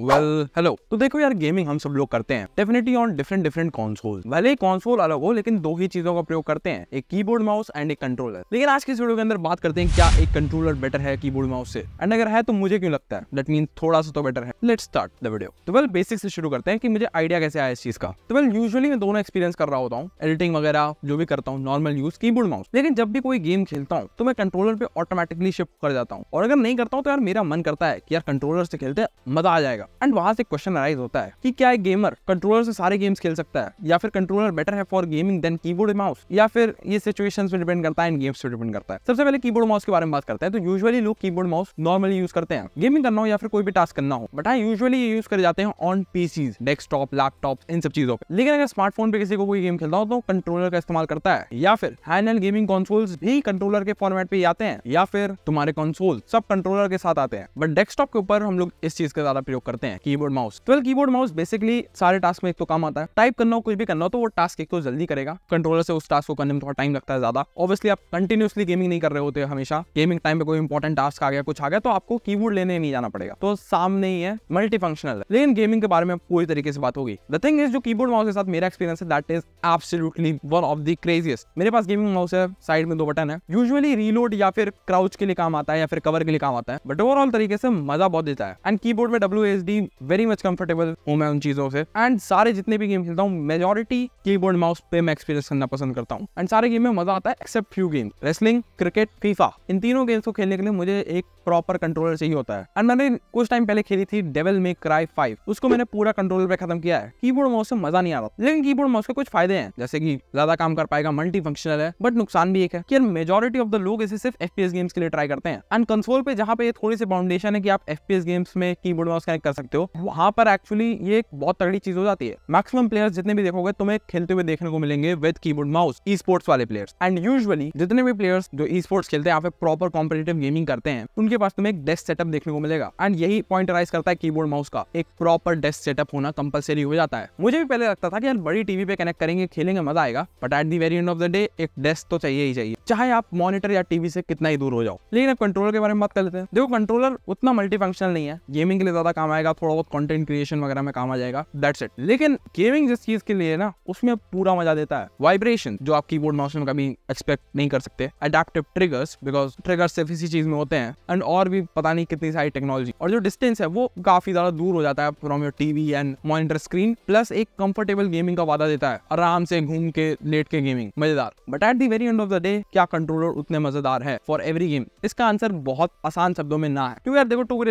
well hello तो देखो यार गेमिंग हम सब लोग करते हैं definitely on different different console भले कॉन्सोल अलग हो लेकिन दो ही चीजों का प्रयोग करते हैं एक कीबोर्ड माउस एंड एक कंट्रोलर लेकिन आज के इस वीडियो के अंदर बात करते हैं क्या एक कंट्रोलर बेटर है कीबोर्ड माउस से एंड अगर है तो मुझे क्यों लगता है दैट मीन थोड़ा सा तो बेटर है लेट स्टार्ट द वीडियो तो वेल बेसिक से शुरू करते हैं कि मुझे आइडिया कैसे आया इस चीज का तो वेल यूजली मैं दोनों एक्सपीरियंस कर रहा होता हूँ एडिटिंग वगैरह जो भी करता हूँ नॉर्मल यूज कीबोर्ड माउस लेकिन जब भी कोई गेम खेलता हूँ तो मैं कंट्रोलर पे ऑटोमेटिकली शिफ्ट कर जाता हूँ और अगर नहीं करता हूँ तो यार मेरा मन करता है कि यार कंट्रोलर से खेलते मजा आ जाएगा जाएगा एंड वहां से क्वेश्चन अराइज होता है कि क्या एक गेमर कंट्रोलर से सारे गेम्स खेल सकता है या फिर कंट्रोलर बेटर है for gaming then keyboard mouse या फिर ये सिचुएशन पर डिपेंड करता है गेम्स पर डिपेंड करता है सबसे पहले कीबोर्ड माउस के बारे में बात करते हैं तो यूजुअली लोग कीबोर्ड माउस नॉर्मली यूज करते हैं गेमिंग करना हो या फिर कोई भी टास्क करना हो बट हाँ यूजुअली यूज कर जाते हैं ऑन पीसी डेस्कटॉप लैपटॉप इन सब चीजों पर लेकिन अगर स्मार्टफोन पे किसी को कोई गेम खेलता हो तो कंट्रोलर का इस्तेमाल करता है या फिर हैंडल गेमिंग कंसोल्स भी कंट्रोलर के फॉर्मेट पे आते हैं या फिर तुम्हारे कंसोल सब कंट्रोलर के साथ आते हैं बट डेस्कटॉप के ऊपर हम लोग इस चीज का ज्यादा प्रयोग करते हैं कीबोर्ड माउस तो कीबोर्ड माउस बेसिकली सारे टास्क में एक तो काम आता है टाइप करना हो कुछ भी करना हो तो वो टास्क एक तो जल्दी करेगा कंट्रोलर से उस टास्क को करने में थोड़ा टाइम लगता है ज्यादा ऑब्वियसली आप कंटिन्यूसली गेमिंग नहीं कर रहे होते हमेशा गेमिंग टाइम पे कोई इंपॉर्टेंट टास्क आ गया कुछ आ गया तो आपको की लेने नहीं जाना पड़ेगा तो सामने ही है मल्टी फंक्शनल है लेकिन गेमिंग के बारे में पूरी तरीके से बात होगी द थिंग इज जो कीबोर्ड माउस के साथ मेरा एक्सपीरियंस है that is absolutely one of the craziest मेरे पास गेमिंग माउस है साइड में दो बटन है यूजुअली रीलोड या फिर क्राउच के लिए काम आता है या फिर कवर के लिए काम आता है बट ओवरऑल तरीके से मजा बहुत देता है एंड कीबोर्ड में W B very much comfortable हूँ मैं उन चीज़ों से एंड सारे जितने भी गेम खेलता हूँ मेजोरिटी की बोर्ड माउस पे मैं एक्सपीरियंस करना पसंद करता हूँ एंड सारे गेम में मजा आता है except few game wrestling cricket FIFA इन तीनों गेम्स को खेलने के लिए मुझे एक प्रॉपर कंट्रोलर चाहिए होता है एंड मैंने कुछ टाइम पहले खेली थी डेवल मे क्राई फाइव उसको मैंने पूरा कंट्रोलर पे खत्म किया है कीबोर्ड माउस से मजा नहीं आ रहा लेकिन कीबोर्ड माउस के कुछ फायदे हैं जैसे कि ज्यादा काम कर पाएगा मल्टी फंक्शनल है बट नुकसान भी एक है कि मेजोरिटी ऑफ द लोग इसे सिर्फ एफ गेम्स के लिए ट्राई करते हैं एंड कंसोल पे जहाँ पे थोड़ी सी फाउंडेशन है कि आप एफ गेम्स में कीबोर्ड माउस कनेक्ट कर सकते हो वहां पर एक्चुअली ये एक बहुत तगड़ी चीज हो जाती है मैक्सिमम प्लेयर्स जितने भी देखोगे तुम्हें खेलते हुए देखने को मिलेंगे with keyboard mouse esports वाले प्लेयर्स एंड यूजुअली जितने भी प्लेयर्स जो ई स्पोर्ट्स खेलते हैं यहाँ पे प्रॉपर कॉम्पिटेटिव गेमिंग करते हैं उनके पास तुम्हें एक डेस्क सेटअप देखने को मिलेगा एंड यही पॉइंट राइज करता है कीबोर्ड माउस का एक प्रॉपर डेस्क सेटअप होना कंपलसरी हो जाता है मुझे भी पहले लगता था कि यार बड़ी टीवी पे कनेक्ट करेंगे खेलेंगे मजा आएगा but at the very end of the day एक डेस्क तो चाहिए ही चाहिए चाहे आप मॉनिटर या टीवी से कितना ही दूर हो जाओ लेकिन अब कंट्रोलर के बारे में बात कर लेते हैं देखो कंट्रोलर उतना मल्टी नहीं है गेमिंग के लिए ज्यादा काम आएगा आएगा थोड़ा बहुत कंटेंट क्रिएशन वगैरह में काम आ जाएगा दैट्स इट लेकिन गेमिंग जिस चीज के लिए ना उसमें पूरा मजा देता है वाइब्रेशन जो आप कीबोर्ड माउस में कभी एक्सपेक्ट नहीं कर सकते अडेप्टिव ट्रिगर्स बिकॉज ट्रिगर सिर्फ इसी चीज में होते हैं एंड और भी पता नहीं कितनी सारी टेक्नोलॉजी और जो डिस्टेंस है वो काफी ज्यादा दूर हो जाता है from your TV and monitor screen plus एक कंफर्टेबल गेमिंग का वादा देता है आराम से घूम के लेट के गेमिंग मजेदार but at the very end of the day क्या कंट्रोलर उतने मजेदार है फॉर एवरी गेम इसका आंसर बहुत आसान शब्दों में ना है क्योंकि यार देखो टू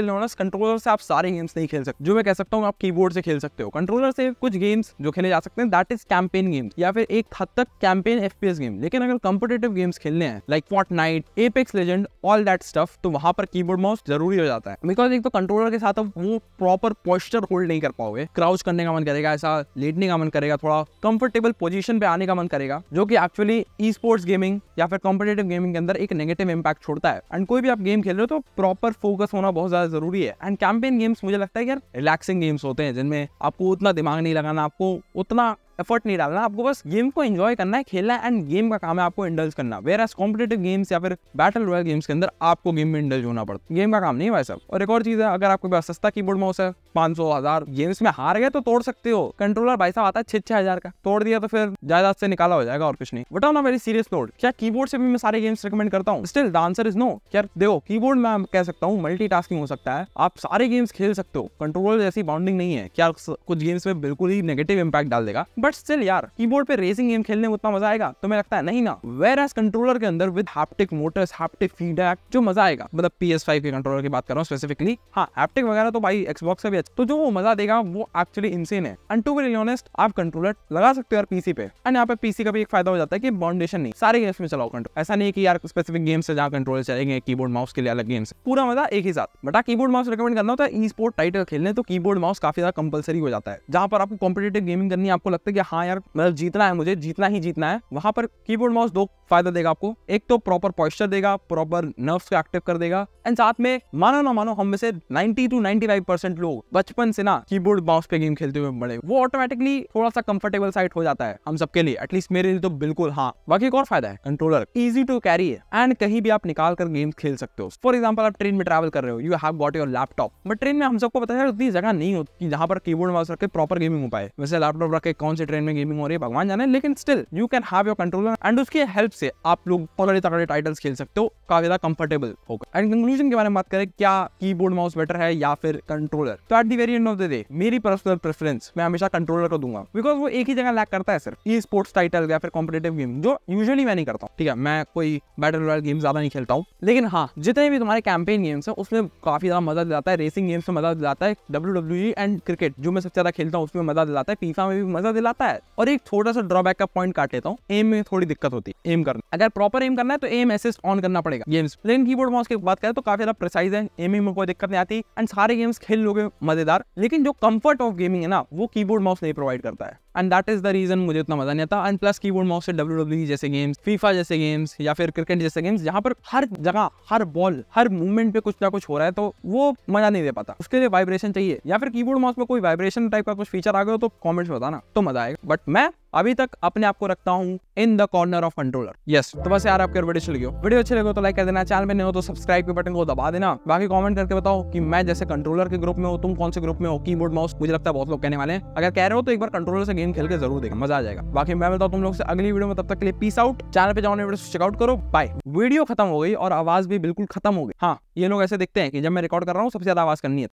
कंट्रोलर से आप सारे गेम्स नहीं खेल सकते जो मैं कह सकता हूँ आप कीबोर्ड से खेल सकते हो कंट्रोलर से कुछ गेम्स जो खेले जा सकते हैं दैट इज कैंपेन गेम्स या फिर एक हद तक कैंपेन एफ गेम लेकिन अगर कम्पिटेटिव गेम्स खेलने हैं like Fortnite Apex Legend all that stuff तो वहां पर की माउस जरूरी हो जाता है बिकॉज एक तो कंट्रोलर के साथ आप वो प्रॉपर पॉस्चर होल्ड नहीं कर पाओगे क्राउच करने का मन करेगा ऐसा लेटने का मन करेगा थोड़ा कंफर्टेबल पोजीशन पे आने का मन करेगा जो कि एक्चुअली ई स्पोर्ट्स गेमिंग या फिर कॉम्पिटेटिव गेमिंग के अंदर एक नेगेटिव इम्पैक्ट छोड़ता है एंड कोई भी आप गेम खेल रहे हो तो प्रॉपर फोकस होना बहुत ज्यादा जरूरी है एंड कैंपेन गेम्स मुझे लगता लगता है यार रिलैक्सिंग गेम्स होते हैं जिनमें आपको उतना दिमाग नहीं लगाना आपको उतना एफर्ट नहीं डालना आपको बस गेम को एंजॉय करना है खेलना है एंड गेम का काम है आपको इंडल्स करना वेर एस कॉम्पिटेटिव गेम्स या फिर बैटल रॉयल गेम्स के अंदर आपको गेम में इंडल्स होना पड़ता है गेम का काम नहीं भाई साहब और एक और चीज है अगर आपके पास सस्ता की बोर्ड माउस है पांच सौ हजार गेम्स में हार गए तो तोड़ सकते हो कंट्रोलर भाई साहब आता है छह छह हजार का तोड़ दिया तो फिर जायदाद से निकाला हो जाएगा और कुछ नहीं but on very serious note keyboard से भी मैं सारे गेम्स रिकमेंड करता हूँ still the answer is no यार देखो कीबोर्ड में कह सकता हूँ मल्टी हो सकता है आप सारे गेम्स खेल सकते हो कंट्रोलर जैसी बाउंडिंग नहीं है क्या कुछ गेम्स में बिल्कुल ही नेगेटिव इम्पैक्ट डाल देगा बट बट स्टिल यार कीबोर्ड पे रेसिंग गेम खेलने में उतना मजा आएगा तो मैं लगता है नहीं ना वेर एस कंट्रोलर के अंदर with haptic motors haptic feedback जो मजा आएगा मतलब पी एस फाइव के कंट्रोलर की बात कर रहा हूँ स्पेसिफिकली हाँ हैप्टिक वगैरह तो भाई एक्सबॉक्स का भी अच्छा तो जो वो मजा देगा वो एक्चुअली इनसेन है एंड टू वेरी ऑनेस्ट आप कंट्रोलर लगा सकते हो यार पीसी पे एंड यहाँ पे पीसी का भी एक फायदा हो जाता है कि बाउंडेशन नहीं सारे गेम्स में चलाओ कंट्रोल ऐसा नहीं है कि यार स्पेसिफिक गेम्स से जहाँ कंट्रोल चलेंगे कीबोर्ड माउस के लिए अलग गेम्स पूरा मजा एक ही साथ बटा कीबोर्ड माउस रिकमेंड करना होता है ई स्पोर्ट टाइटल खेलने तो कीबोर्ड माउस काफी ज्यादा कंपलसरी हो जाता है जहाँ पर आपको कॉम्पिटेटिव गेमिंग करनी है आपको लगता है कि कि हाँ यार मतलब जीतना है मुझे जीतना ही जीतना है वहां पर कीबोर्ड माउस दो फायदा देगा आपको एक तो प्रॉपर पॉइस्चर देगा प्रॉपर नर्व्स को एक्टिव कर देगा एंड साथ में मानो ना मानो हम में से 90 टू 95 परसेंट लोग बचपन से ना कीबोर्ड माउस पे गेम खेलते हुए बड़े वो ऑटोमेटिकली थोड़ा सा कंफर्टेबल साइट हो जाता है हम सबके लिए एटलीस्ट मेरे लिए तो बिल्कुल हाँ बाकी एक और फायदा है कंट्रोलर इजी टू कैरी है एंड कहीं भी आप निकाल कर गेम खेल सकते हो फॉर एग्जाम्पल आप ट्रेन में ट्रेवल कर रहे हो you have got your laptop but train में हम सबको पता है उतनी जगह नहीं होती जहाँ पर कीबोर्ड माउस रख के प्रॉपर गेमिंग हो पाए वैसे लैपटॉप रख के कौन से ट्रेन में गेमिंग हो रही है भगवान जाने लेकिन still you can have your control and उसके हेल्प से आप लोग तगड़े तगड़े टाइटल्स खेल सकते हो काफी कंफर्टेबल होगा एंड कंक्लूजन के बारे में बात करें क्या की माउस बेटर है या फिर कंट्रोलर तो at the very end of the day मेरी पर्सनल प्रेफरेंस मैं हमेशा कंट्रोलर को दूंगा बिकॉज वो एक ही जगह लैक करता है सिर्फ ई स्पोर्ट्स टाइटल या फिर कॉम्पिटेटिव गेम जो यूजली मैं नहीं करता हूँ ठीक है मैं कोई बैटल रॉयल गेम ज्यादा नहीं खेलता हूँ लेकिन हाँ जितने भी तुम्हारे कैंपेन गेम्स है उसमें काफी ज्यादा मजा दिलाता है रेसिंग गेम्स में मजा दिलाता है डब्ल्यू एंड क्रिकेट जो मैं सबसे ज्यादा खेलता हूँ उसमें मजा दिलाता है फीफा में भी मजा दिला आता है और एक छोटा सा ड्रॉबैक का पॉइंट काट लेता हूँ एम में थोड़ी दिक्कत होती है एम करना अगर प्रॉपर एम करना है तो एम एसिस्ट ऑन करना पड़ेगा गेम्स लेकिन कीबोर्ड माउस की बात करें तो काफी ज्यादा प्रिसाइज है एमिंग में कोई दिक्कत नहीं आती एंड सारे गेम्स खेल लोगे मजेदार लेकिन जो कम्फर्ट ऑफ गेमिंग है ना वो की माउस नहीं प्रोवाइड करता है and that is the reason मुझे उतना मजा नहीं आता and plus keyboard mouse से डब्ल्यू डब्ल्यू e जैसे गेम्स फीफा जैसे गेम्स या फिर क्रिकेट जैसे गेम्स जहाँ पर हर जगह हर बॉल हर मूवमेंट पे कुछ ना कुछ हो रहा है तो वो मजा नहीं दे पाता उसके लिए वाइब्रेशन चाहिए या फिर कीबोर्ड माउस में कोई वाइब्रेशन टाइप का कुछ फीचर आ गया तो कॉमेंट्स बताना तो मजा आएगा बट मैं अभी तक अपने आप को रखता हूँ in the corner of controller yes तो बस यार आपके वीडियो चल गई वीडियो अच्छे लगे तो लाइक कर देना चैनल में नहीं हो तो सब्सक्राइब के बटन को दबा देना बाकी कमेंट करके बताओ कि मैं जैसे कंट्रोलर के ग्रुप में हो तुम कौन से ग्रुप में हो की बोर्ड माउस मुझे लगता है बहुत लोग कहने वाले हैं अगर कह रहे हो तो एक बार कंट्रोलर से गेम खेल के जरूर देखा मजा आ जाएगा बाकी मैं बताऊँ तुम लोग से अगली वीडियो में तब तक के लिए पीस आउट चैनल पे जाओ वीडियो चेकआउट करो बाय वीडियो खत्म हो गई और आवाज भी बिल्कुल खत्म हो गई हाँ ये लोग ऐसे देखते हैं कि जब मैं रिकॉर्ड कर रहा हूँ सबसे ज्यादा आवाज करनी है